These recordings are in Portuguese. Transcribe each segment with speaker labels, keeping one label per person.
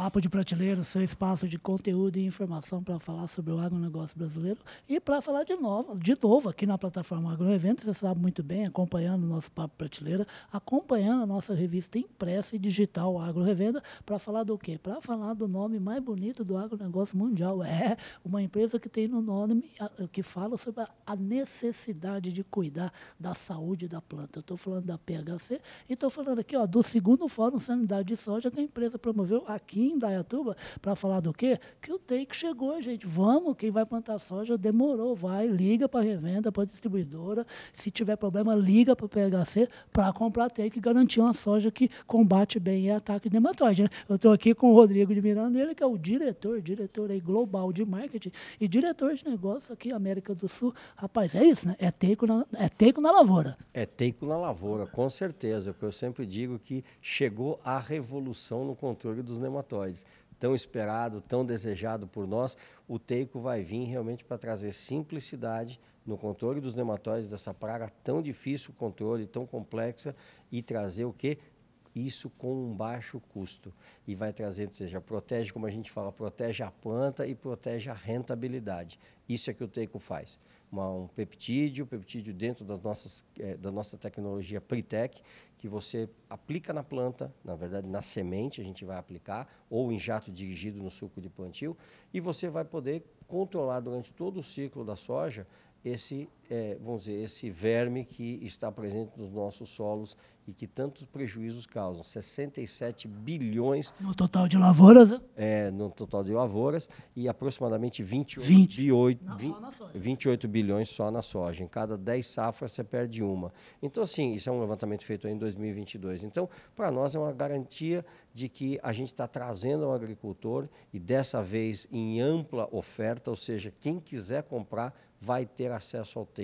Speaker 1: Papo de Prateleira, seu espaço de conteúdo e informação para falar sobre o agronegócio brasileiro e para falar de novo, de novo aqui na plataforma Agroeventos você sabe muito bem, acompanhando o nosso Papo Prateleira, acompanhando a nossa revista impressa e digital Agrorevenda para falar do quê? Para falar do nome mais bonito do agronegócio mundial. É uma empresa que tem no nome, que fala sobre a necessidade de cuidar da saúde da planta. Eu estou falando da PHC e estou falando aqui ó, do segundo Fórum Sanidade de Soja que a empresa promoveu aqui da em para falar do quê? Que o take chegou, gente. Vamos, quem vai plantar soja demorou. Vai, liga para a revenda, para a distribuidora. Se tiver problema, liga para o PHC para comprar take e garantir uma soja que combate bem ataque de nematóide. Né? Eu estou aqui com o Rodrigo de Miranda, ele que é o diretor, diretor aí global de marketing e diretor de negócio aqui América do Sul. Rapaz, é isso, né? É take na, é teico na lavoura.
Speaker 2: É take na lavoura, com certeza, porque é eu sempre digo que chegou a revolução no controle dos nematóides tão esperado, tão desejado por nós, o Teico vai vir realmente para trazer simplicidade no controle dos nematóides, dessa praga tão difícil, controle tão complexa, e trazer o que? isso com um baixo custo e vai trazer, ou seja, protege, como a gente fala, protege a planta e protege a rentabilidade. Isso é que o Teico faz. Uma, um peptídeo, peptídeo dentro das nossas, é, da nossa tecnologia Pritec, que você aplica na planta, na verdade na semente a gente vai aplicar, ou em jato dirigido no suco de plantio, e você vai poder controlar durante todo o ciclo da soja esse é, vamos dizer, esse verme que está presente nos nossos solos e que tantos prejuízos causam. 67 bilhões. No total de lavouras? Né? É, no total de lavouras e aproximadamente 28, 20. só 28 bilhões só na soja. Em cada 10 safras você perde uma. Então, assim, isso é um levantamento feito em 2022. Então, para nós é uma garantia de que a gente está trazendo ao agricultor e dessa vez em ampla oferta, ou seja, quem quiser comprar vai ter acesso ao tempo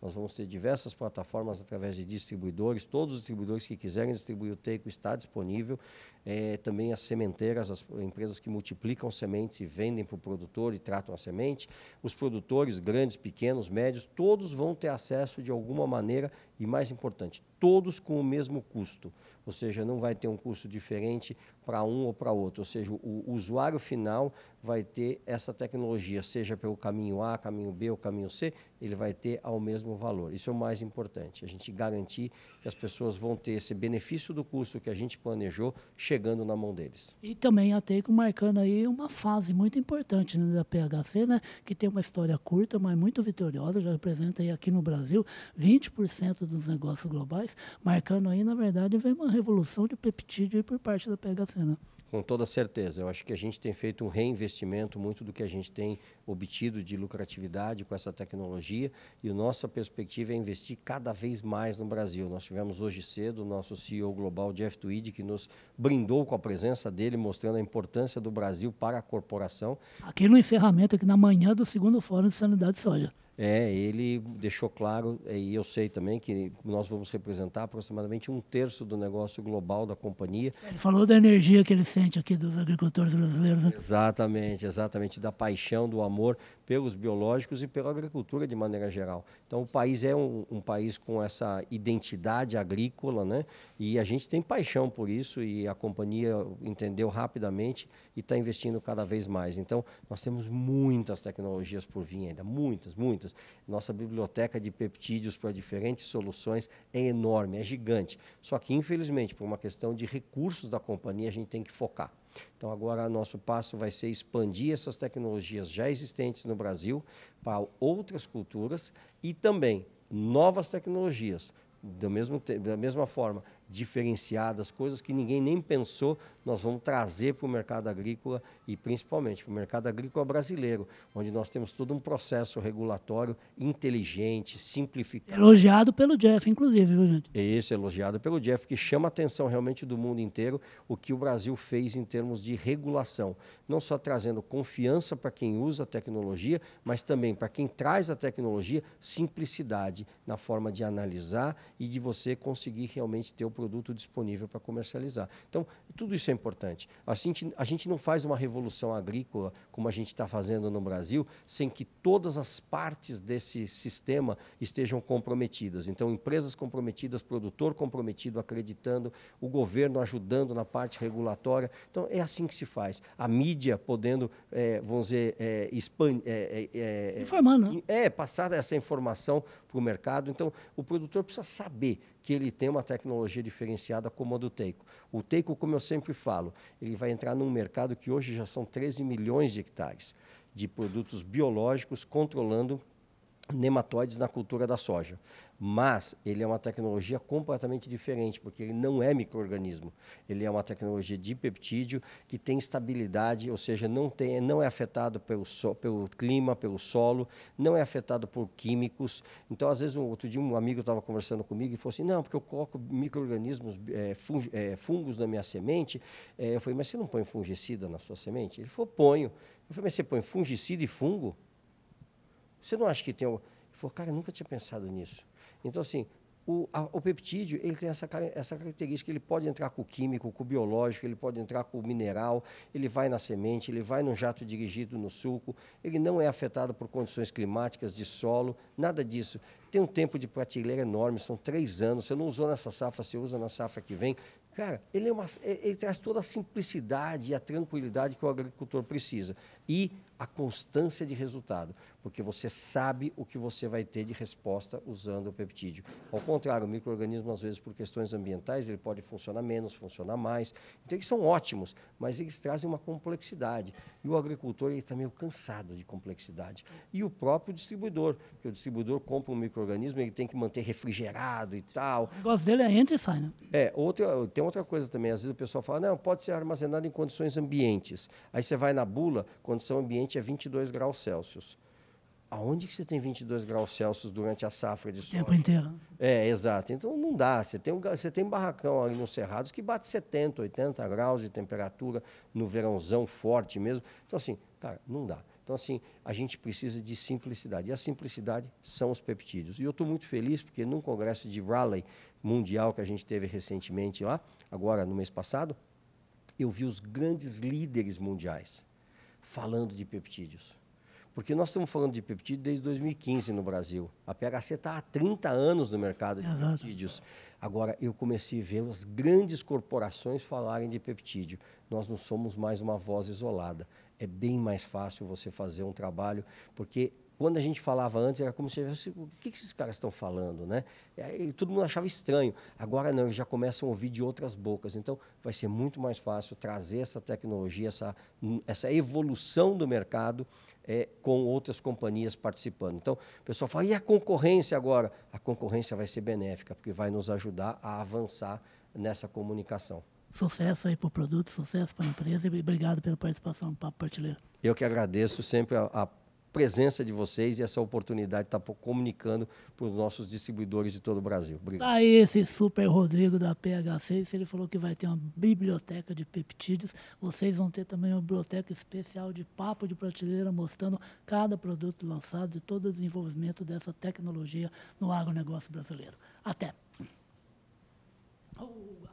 Speaker 2: nós vamos ter diversas plataformas através de distribuidores. Todos os distribuidores que quiserem distribuir o Teico está disponível. É, também as sementeiras, as empresas que multiplicam sementes e vendem para o produtor e tratam a semente. Os produtores, grandes, pequenos, médios, todos vão ter acesso de alguma maneira e, mais importante, todos com o mesmo custo. Ou seja, não vai ter um custo diferente para um ou para outro. Ou seja, o, usuário final vai ter essa tecnologia, seja pelo caminho A, caminho B ou caminho C, ele vai ter ao mesmo valor. Isso é o mais importante, a gente garantir que as pessoas vão ter esse benefício do custo que a gente planejou chegando na mão deles.
Speaker 1: E também a Teico marcando aí uma fase muito importante né, da PHC, né, que tem uma história curta, mas muito vitoriosa, já representa aí aqui no Brasil 20% dos negócios globais, marcando aí, na verdade, vem uma revolução de peptídeo por parte da PHC.
Speaker 2: Com toda certeza. Eu acho que a gente tem feito um reinvestimento muito do que a gente tem obtido de lucratividade com essa tecnologia e a nossa perspectiva é investir cada vez mais no Brasil. Nós tivemos hoje cedo o nosso CEO global, Jeff Tweed, que nos brindou com a presença dele, mostrando a importância do Brasil para a corporação.
Speaker 1: Aqui no encerramento, aqui na manhã do segundo Fórum de Sanidade Soja.
Speaker 2: É, ele deixou claro, e eu sei também, que nós vamos representar aproximadamente um terço do negócio global da companhia. Ele
Speaker 1: falou da energia que ele sente aqui dos agricultores brasileiros. Né?
Speaker 2: Exatamente, exatamente, da paixão, do amor pelos biológicos e pela agricultura de maneira geral. Então, o país é um, um país com essa identidade agrícola, né? E a gente tem paixão por isso, e a companhia entendeu rapidamente e está investindo cada vez mais. Então, nós temos muitas tecnologias por vir ainda, muitas, muitas nossa biblioteca de peptídeos para diferentes soluções é enorme, é gigante. Só que, infelizmente, por uma questão de recursos da companhia, a gente tem que focar. Então, agora, nosso passo vai ser expandir essas tecnologias já existentes no Brasil para outras culturas e também novas tecnologias. Da mesma, da mesma forma, diferenciadas, coisas que ninguém nem pensou, nós vamos trazer para o mercado agrícola e principalmente para o mercado agrícola brasileiro, onde nós temos todo um processo regulatório inteligente, simplificado. Elogiado
Speaker 1: pelo Jeff, inclusive, viu, gente?
Speaker 2: Isso, elogiado pelo Jeff, que chama a atenção realmente do mundo inteiro o que o Brasil fez em termos de regulação, não só trazendo confiança para quem usa a tecnologia, mas também para quem traz a tecnologia, simplicidade na forma de analisar e de você conseguir realmente ter o produto disponível para comercializar. Então, tudo isso é importante. A gente, a gente não faz uma revolução agrícola como a gente está fazendo no Brasil, sem que todas as partes desse sistema estejam comprometidas. Então, empresas comprometidas, produtor comprometido, acreditando, o governo ajudando na parte regulatória. Então, é assim que se faz. A mídia podendo, é, vamos dizer, é, expand, é, é, é, é informando. Né? É, passar essa informação para o mercado. Então, o produtor precisa saber que ele tem uma tecnologia diferenciada como a do Teico. O Teico, como eu sempre falo, ele vai entrar num mercado que hoje já são 13 milhões de hectares de produtos biológicos controlando nematóides na cultura da soja. Mas ele é uma tecnologia completamente diferente, porque ele não é microorganismo. Ele é uma tecnologia de peptídeo que tem estabilidade, ou seja, não, tem, não é afetado pelo, so, pelo clima, pelo solo, não é afetado por químicos. Então, às vezes, um, outro dia um amigo estava conversando comigo e falou assim, não, porque eu coloco microorganismos, é, fung, é, fungos na minha semente. É, eu falei, mas você não põe fungicida na sua semente? Ele falou, ponho. Eu falei, mas você põe fungicida e fungo? Você não acha que tem... Algum... Ele falou, cara, eu nunca tinha pensado nisso. Então, assim, o, a, o peptídeo ele tem essa, essa característica, ele pode entrar com o químico, com o biológico, ele pode entrar com o mineral, ele vai na semente, ele vai no jato dirigido no suco, ele não é afetado por condições climáticas, de solo, nada disso. Tem um tempo de prateleira enorme, são três anos, você não usou nessa safra, você usa na safra que vem. Cara, ele, é uma, ele traz toda a simplicidade e a tranquilidade que o agricultor precisa. E a constância de resultado, porque você sabe o que você vai ter de resposta usando o peptídeo. Ao contrário, o microorganismo às vezes por questões ambientais, ele pode funcionar menos, funcionar mais. Então eles são ótimos, mas eles trazem uma complexidade. E o agricultor ele está meio cansado de complexidade. E o próprio distribuidor, porque o distribuidor compra um microorganismo, ele tem que manter refrigerado e tal. O
Speaker 1: negócio dele é entra e sai, né?
Speaker 2: É, outra, tem outra coisa também, às vezes o pessoal fala: "Não, pode ser armazenado em condições ambientes". Aí você vai na bula, condição ambiente normalmente é 22 graus Celsius. Aonde que você tem 22 graus Celsius durante a safra de soja? O tempo inteiro. Né? É, exato. Então não dá. Você tem, um, você tem um barracão ali nos Cerrados que bate 70, 80 graus de temperatura no verãozão forte mesmo. Então, assim, cara, não dá. Então, assim, a gente precisa de simplicidade. E a simplicidade são os peptídeos. E eu estou muito feliz porque num congresso de Raleigh mundial que a gente teve recentemente lá, agora no mês passado, eu vi os grandes líderes mundiais falando de peptídeos. Porque nós estamos falando de peptídeo desde 2015 no Brasil. A PHC está há 30 anos no mercado de Exato. peptídeos. Agora, eu comecei a ver as grandes corporações falarem de peptídeo. Nós não somos mais uma voz isolada. É bem mais fácil você fazer um trabalho, porque quando a gente falava antes, era como se fosse, o que, que esses caras estão falando, né? E todo mundo achava estranho. Agora não, eles já começam a ouvir de outras bocas. Então, vai ser muito mais fácil trazer essa tecnologia, essa, essa evolução do mercado é, com outras companhias participando. Então, o pessoal fala, e a concorrência agora? A concorrência vai ser benéfica, porque vai nos ajudar a avançar nessa comunicação.
Speaker 1: Sucesso aí para o produto, sucesso para a empresa e obrigado pela participação no Papo Partilheiro.
Speaker 2: Eu que agradeço sempre a, a presença de vocês e essa oportunidade de estar tá comunicando para os nossos distribuidores de todo o Brasil. Obrigado. Tá aí esse
Speaker 1: super Rodrigo da PH6, ele falou que vai ter uma biblioteca de peptídeos. Vocês vão ter também uma biblioteca especial de papo de prateleira mostrando cada produto lançado e todo o desenvolvimento dessa tecnologia no agronegócio brasileiro. Até! Oh.